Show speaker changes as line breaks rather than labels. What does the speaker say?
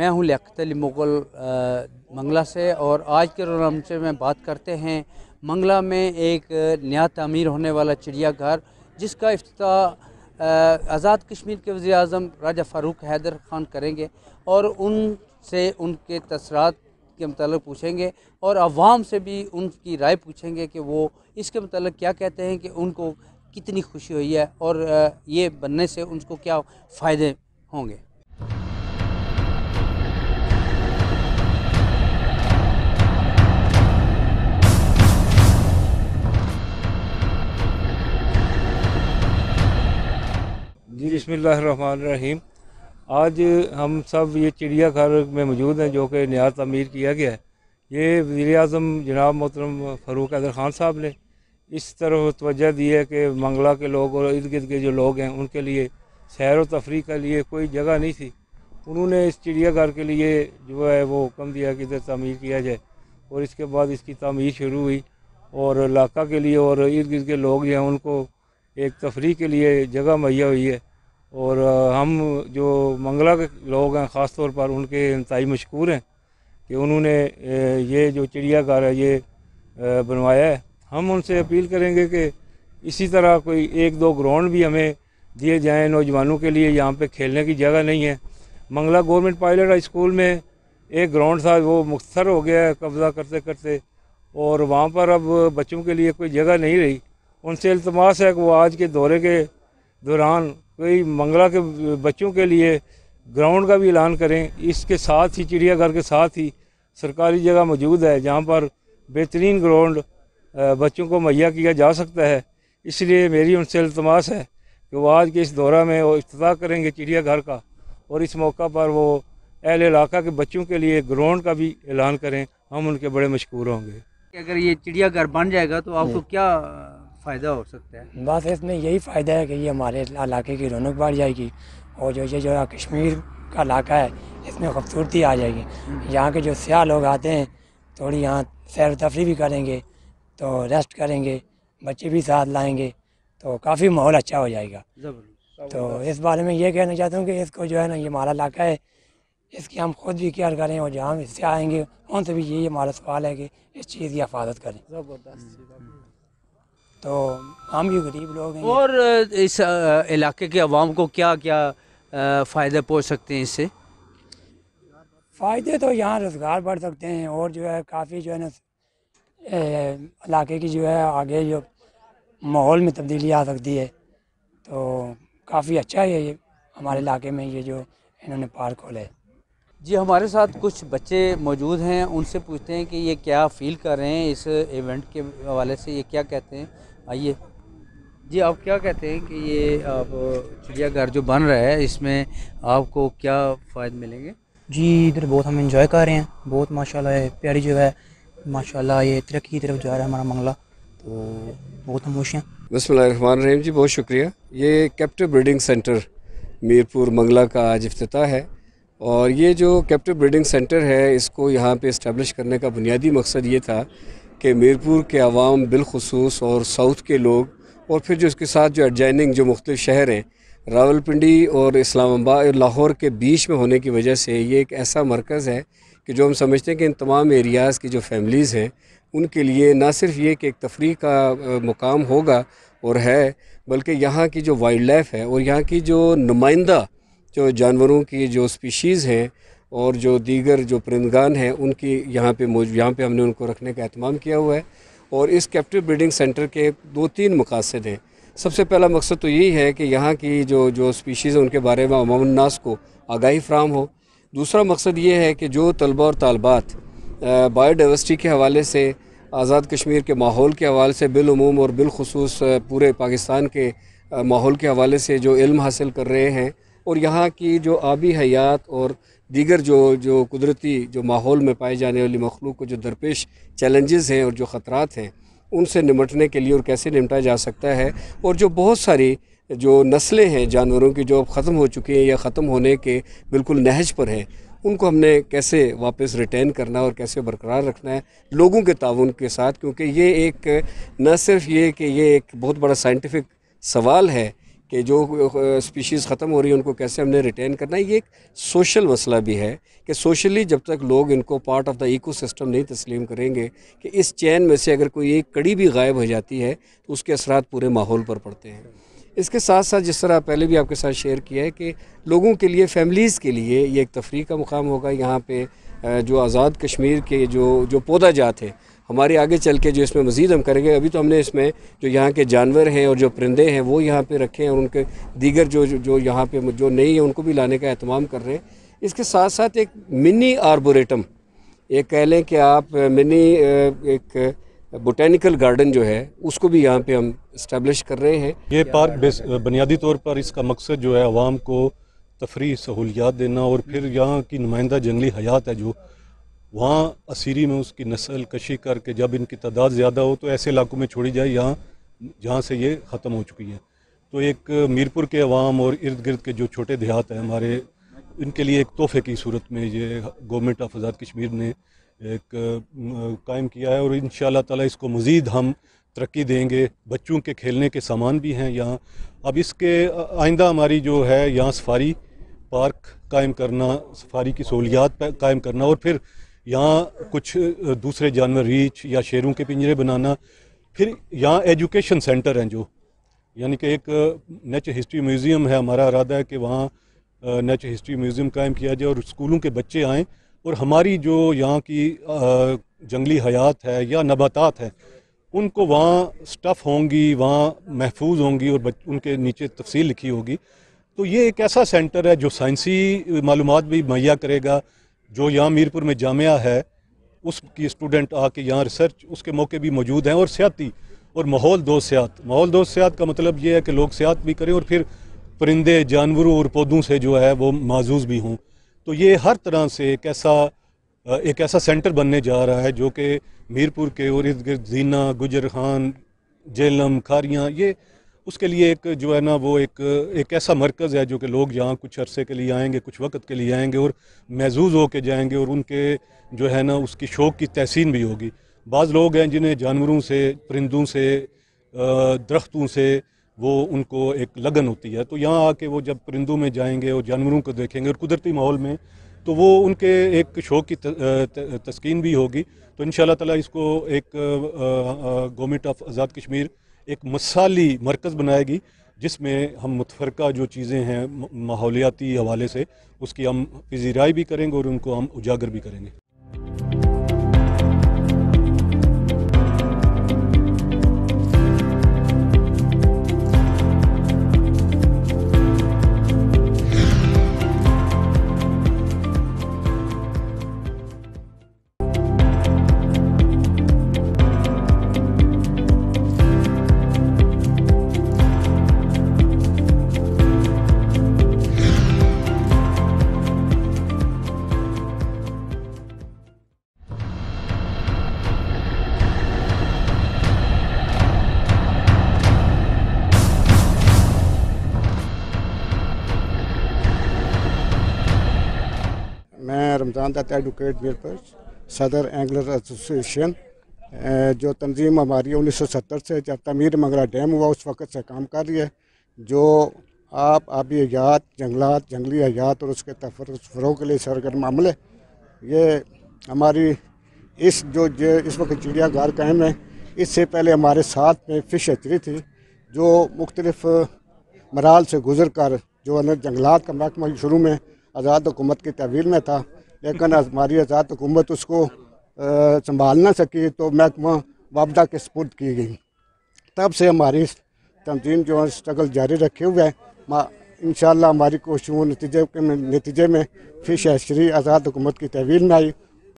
मैं हूं लियात अली मुग़ल मंगला से और आज के प्रोग्राम से मैं बात करते हैं मंगला में एक नया तमीर होने वाला चिड़ियाघर जिसका अफ्त आज़ाद कश्मीर के वज़ी अजम राजा फ़ारूक हैदर ख़ान करेंगे और उनसे उनके तसरात के मतलब पूछेंगे और आवाम से भी उनकी राय पूछेंगे कि वो इसके मतलब क्या कहते हैं कि उनको कितनी खुशी हुई है और ये बनने से उनको क्या फ़ायदे होंगे
जी बसमीम आज हम सब ये चिड़ियाघर में मौजूद हैं जो कि नया तमीर किया गया है ये वज़ी अजम जनाब मोहतरम फ़ारूक अदर ख़ान साहब ने इस तरफ तोजह दी है कि मंगला के लोग और इर्द गिर्द के जो लोग हैं उनके लिए सैर व तफरी के लिए कोई जगह नहीं थी उन्होंने इस चिड़ियाघर के लिए जो है वो हुक्म दिया कि इधर तमीर किया जाए और इसके बाद इसकी तमीर शुरू हुई और इलाका के लिए और इर्द गिर्द के लोग जो हैं उनको एक तफरी के लिए जगह मुहैया हुई है और हम जो मंगला के लोग हैं ख़ास तौर पर उनके इंतई मशहूर हैं कि उन्होंने ये जो चिड़ियाघर है ये बनवाया है हम उनसे अपील करेंगे कि इसी तरह कोई एक दो ग्राउंड भी हमें दिए जाएँ नौजवानों के लिए यहाँ पे खेलने की जगह नहीं है Mangla government pilot high school में एक ग्राउंड था वो मुख्तर हो गया है कब्ज़ा करते करते और वहाँ पर अब बच्चों के लिए कोई जगह नहीं रही उनसे अल्तमास है कि वो आज के दौरे के दौरान कोई मंगला के बच्चों के लिए ग्राउंड का भी ऐलान करें इसके साथ ही चिड़ियाघर के साथ ही सरकारी जगह मौजूद है जहाँ पर बेहतरीन ग्राउंड बच्चों को मुहैया किया जा सकता है इसलिए मेरी उनसे अल्तमास है कि वो आज के इस दौरा में वो अफ्ताह करेंगे चिड़ियाघर का और इस मौका पर वो अहल इलाका के बच्चों के लिए ग्राउंड का भी ऐलान करें हम उनके बड़े मशहूर
होंगे अगर ये चिड़ियाघर बन जाएगा तो आपको क्या फ़ायदा हो सकता है बस इसमें
यही फ़ायदा है कि ये हमारे इलाके की रौनक बढ़ जाएगी और जो ये जो कश्मीर का इलाका है इसमें खूबसूरती आ जाएगी हम्म। यहाँ के जो सयाह लोग आते हैं थोड़ी यहाँ सैर तफरी भी करेंगे तो रेस्ट करेंगे बच्चे भी साथ लाएंगे तो काफ़ी माहौल अच्छा हो जाएगा तो इस बारे में ये कहना चाहता हूँ कि इसको जो है ना ये हमारा इलाका है इसकी हम खुद भी केयर करें और जहाँ इससे आएंगे उनसे भी यही हमारा सवाल है कि इस चीज़ की हिफाजत करें तो हम भी गरीब लोग हैं
और इस इलाके के आवाम को क्या क्या फ़ायदे पहुँच सकते हैं इससे
फ़ायदे तो यहाँ रोज़गार बढ़ सकते हैं और जो है काफ़ी जो है ना इलाके की जो है आगे जो माहौल में तब्दीली आ सकती है
तो काफ़ी अच्छा है ये हमारे इलाके में ये जो इन्होंने पार्क खोले जी हमारे साथ कुछ बच्चे मौजूद हैं उनसे पूछते हैं कि ये क्या फील कर रहे हैं इस इवेंट के हवाले से ये क्या कहते हैं आइए जी आप क्या कहते हैं कि ये आप चिड़ियाघर जो बन रहा है इसमें आपको क्या फ़ायदे मिलेंगे जी इधर बहुत हम इंजॉय कर रहे हैं बहुत माशाल्लाह है प्यारी जगह है माशाल्लाह ये तरक्की की तरफ जा रहा है हमारा मंगला तो बहुत हम खुश हैं
बसमान रहीम जी बहुत शुक्रिया ये captive breeding centre Mirpur Mangla का आज अफ्ताह है और ये जो कैप्टिव ब्रीडिंग सेंटर है इसको यहाँ पे इस्टेब्लिश करने का बुनियादी मकसद ये था कि मीरपुर के आवाम बिलखसूस और साउथ के लोग और फिर जो इसके साथ जो एडजाइनिंग जो मुख्तु शहर हैं रावलपिंडी और इस्लामाबाद और लाहौर के बीच में होने की वजह से ये एक ऐसा मरकज़ है कि जो हम समझते हैं कि इन तमाम एरियाज़ की जो फैमिलीज़ हैं उनके लिए ना सिर्फ ये कि एक तफरी का मुकाम होगा और है बल्कि यहाँ की जो वाइल्ड लाइफ है और यहाँ की जो नुमाइंदा जो जानवरों की जो स्पीशीज़ हैं और जो दीगर जो परिंदगान हैं उनकी यहाँ पे मौजूद यहाँ पे हमने उनको रखने का अहतमाम किया हुआ है और इस कैप्टिव ब्रीडिंग सेंटर के दो तीन मकासद हैं सबसे पहला मकसद तो यही है कि यहाँ की जो जो स्पीशीज़ हैं उनके बारे में अमामनास को आगाही फ्राहम हो दूसरा मकसद ये है कि जो तलबा और तलबात बायोडावर्सिटी के हवाले से आज़ाद कश्मीर के माहौल के हवाले से बिलूम और बिलखसूस पूरे पाकिस्तान के माहौल के हवाले से जो इल्म हासिल कर रहे हैं और यहाँ की जो आबी हयात और दीगर जो जो कुदरती जो माहौल में पाए जाने वाली मखलूक को जो दरपेश चैलेंजेस हैं और जो ख़तरात हैं उनसे निमटने के लिए और कैसे निमटा जा सकता है और जो बहुत सारी जो नस्लें हैं जानवरों की जो अब ख़त्म हो चुकी हैं या ख़त्म होने के बिल्कुल नहज पर हैं उनको हमने कैसे वापस रिटेन करना और कैसे बरकरार रखना है लोगों के ताउन के साथ क्योंकि ये एक न सिर्फ ये कि ये एक बहुत बड़ा साइंटिफिक सवाल है कि जो स्पीशीज़ ख़त्म हो रही है उनको कैसे हमने रिटेन करना है ये एक सोशल मसला भी है कि सोशली जब तक लोग इनको पार्ट ऑफ द इकोसिस्टम नहीं तस्लीम करेंगे कि इस चैन में से अगर कोई एक कड़ी भी गायब हो जाती है तो उसके असरा पूरे माहौल पर पड़ते हैं इसके साथ साथ जिस तरह पहले भी आपके साथ शेयर किया है कि लोगों के लिए फैमिलीज़ के लिए ये एक तफरी का मुकाम होगा यहाँ पे जो आज़ाद कश्मीर के जो जो पौधा जात है हमारे आगे चल के जो इसमें मज़ीद हम करेंगे अभी तो हमने इसमें जो यहाँ के जानवर हैं और जो परिंदे हैं वो यहाँ पर रखे हैं और उनके दीगर जो जो यहाँ पर जो नहीं है उनको भी लाने का अहतमाम कर रहे हैं इसके साथ साथ एक मिनी आर्बोरेटम ये कह लें कि आप मिनी एक बोटेनिकल गार्डन जो है उसको भी यहाँ पे हम इस्टेब्लिश कर रहे हैं ये पार्क
बुनियादी तौर पर इसका मकसद जो है आवाम को तफरी सहूलियात देना और फिर यहाँ की नुमाइंदा जंगली हयात है जो वहाँ असीरी में उसकी नस्ल कशी करके जब इनकी तादाद ज़्यादा हो तो ऐसे इलाकों में छोड़ी जाए यहाँ जहाँ से ये ख़त्म हो चुकी है तो एक मीरपुर के अवाम और इर्द गिर्द के जो छोटे देहात हैं हमारे इनके लिए एक तोहफे की सूरत में ये गवर्नमेंट ऑफ आज़ाद कश्मीर ने एक कायम किया है और इन ताला इसको मज़ीद हम तरक्की देंगे बच्चों के खेलने के सामान भी हैं यहाँ अब इसके आइंदा हमारी जो है यहाँ सफारी पार्क कायम करना सफारी की सहूलियात कायम करना और फिर यहाँ कुछ दूसरे जानवर रीच या शेरों के पिंजरे बनाना फिर यहाँ एजुकेशन सेंटर हैं जो यानी कि एक नेचर हिस्ट्री म्यूज़ियम है हमारा इरादा है कि वहाँ नेचर हिस्ट्री म्यूज़ियम कायम किया जाए और स्कूलों के बच्चे आएँ और हमारी जो यहाँ की जंगली हयात है या नबातात हैं उनको वहाँ स्टफ़ होंगी वहाँ महफूज होंगी और उनके नीचे तफसील लिखी होगी तो ये एक ऐसा सेंटर है जो साइंसी मालूम भी मुहैया करेगा जो यहाँ मीरपुर में जामिया है उसकी स्टूडेंट आके यहाँ रिसर्च उसके मौके भी मौजूद हैं और सियाती और माहौल दो सियात माहौल दो सियात का मतलब ये है कि लोग सियात भी करें और फिर परिंदे जानवरों और पौधों से जो है वो माजूज भी हों तो ये हर तरह से एक ऐसा एक ऐसा सेंटर बनने जा रहा है जो कि मीरपुर के और इर्द गिर्द जीना गुजर खान जेलम खारियाँ ये उसके लिए एक जो है ना वो एक एक ऐसा मरकज़ है जो कि लोग यहाँ कुछ अरसे के लिए आएंगे कुछ वक्त के लिए आएंगे और महजूज़ के जाएंगे और उनके जो है ना उसकी शौक़ की तहसीन भी होगी बाज़ लोग हैं जिन्हें जानवरों से परिंदों से दरख्तों से वो उनको एक लगन होती है तो यहाँ आके वो जब परिंदों में जाएंगे और जानवरों को देखेंगे और कुदरती माहौल में तो वो उनके एक शौक़ की तस्कीन भी होगी तो इन ताला इसको एक गवर्नमेंट ऑफ आज़ाद कश्मीर एक मसाली मरकज़ बनाएगी जिसमें हम मुतफ़रका जो चीज़ें हैं माहौलियाती हवाले से उसकी हम पजीराई भी करेंगे और उनको हम उजागर भी करेंगे
रमज़ान दत्त एडवोकेट मेयर सदर एंगलर एसोसिएशन जो तंजीम हमारी उन्नीस सौ सत्तर से जब तमीर मंगला डैम हुआ उस वक़्त से काम कर रही है जो आप आबी हयात जंगलात जंगली हयात और उसके तफर तफरों के लिए सरगर्म अमल है ये हमारी इस जो जो इस वक्त चिड़ियाघर कायम है इससे पहले हमारे साथ में फ़िश हचरी थी जो मुख्तलफ़ मराल से गुजर कर जो अंदर जंगलात का महकमा शुरू में आज़ाद हुकूमत की तहवील में था लेकिन हमारी आज़ाद हुकूमत उसको संभाल ना सकी तो महकमा वापदा के सपुर्द की गई तब से हमारी तंजीम जो है स्ट्रगल जारी रखे हुए हैं इन हमारी कोशिशों नतीजे के नतीजे में फिर शहरी आज़ाद हुकूमत की तहवील में आई